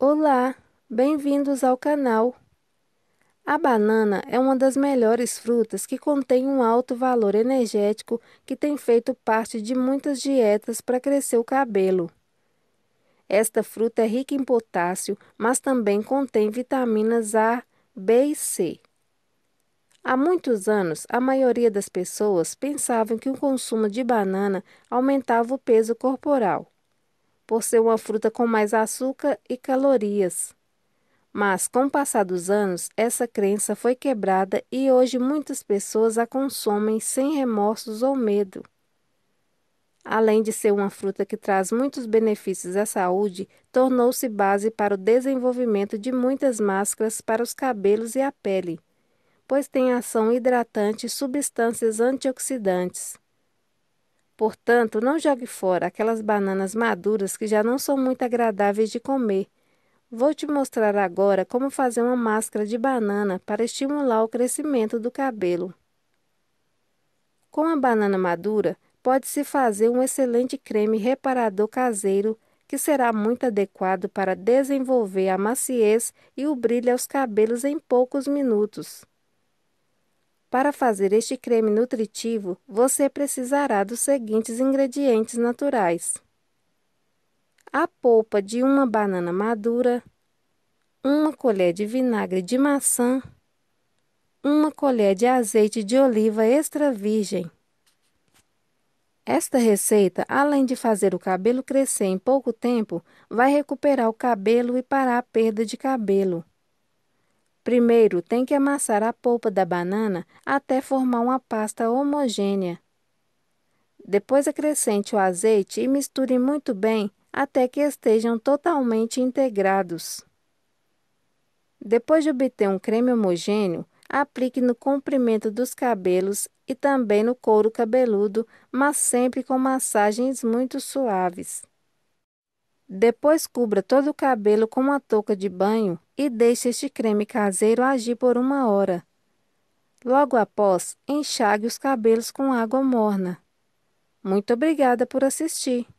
Olá, bem-vindos ao canal. A banana é uma das melhores frutas que contém um alto valor energético que tem feito parte de muitas dietas para crescer o cabelo. Esta fruta é rica em potássio, mas também contém vitaminas A, B e C. Há muitos anos, a maioria das pessoas pensavam que o consumo de banana aumentava o peso corporal por ser uma fruta com mais açúcar e calorias. Mas, com o passar dos anos, essa crença foi quebrada e hoje muitas pessoas a consomem sem remorsos ou medo. Além de ser uma fruta que traz muitos benefícios à saúde, tornou-se base para o desenvolvimento de muitas máscaras para os cabelos e a pele, pois tem ação hidratante e substâncias antioxidantes. Portanto, não jogue fora aquelas bananas maduras que já não são muito agradáveis de comer. Vou te mostrar agora como fazer uma máscara de banana para estimular o crescimento do cabelo. Com a banana madura, pode-se fazer um excelente creme reparador caseiro que será muito adequado para desenvolver a maciez e o brilho aos cabelos em poucos minutos. Para fazer este creme nutritivo, você precisará dos seguintes ingredientes naturais: a polpa de uma banana madura, uma colher de vinagre de maçã, uma colher de azeite de oliva extra virgem. Esta receita, além de fazer o cabelo crescer em pouco tempo, vai recuperar o cabelo e parar a perda de cabelo. Primeiro, tem que amassar a polpa da banana até formar uma pasta homogênea. Depois acrescente o azeite e misture muito bem até que estejam totalmente integrados. Depois de obter um creme homogêneo, aplique no comprimento dos cabelos e também no couro cabeludo, mas sempre com massagens muito suaves. Depois cubra todo o cabelo com uma touca de banho e deixe este creme caseiro agir por uma hora. Logo após, enxague os cabelos com água morna. Muito obrigada por assistir.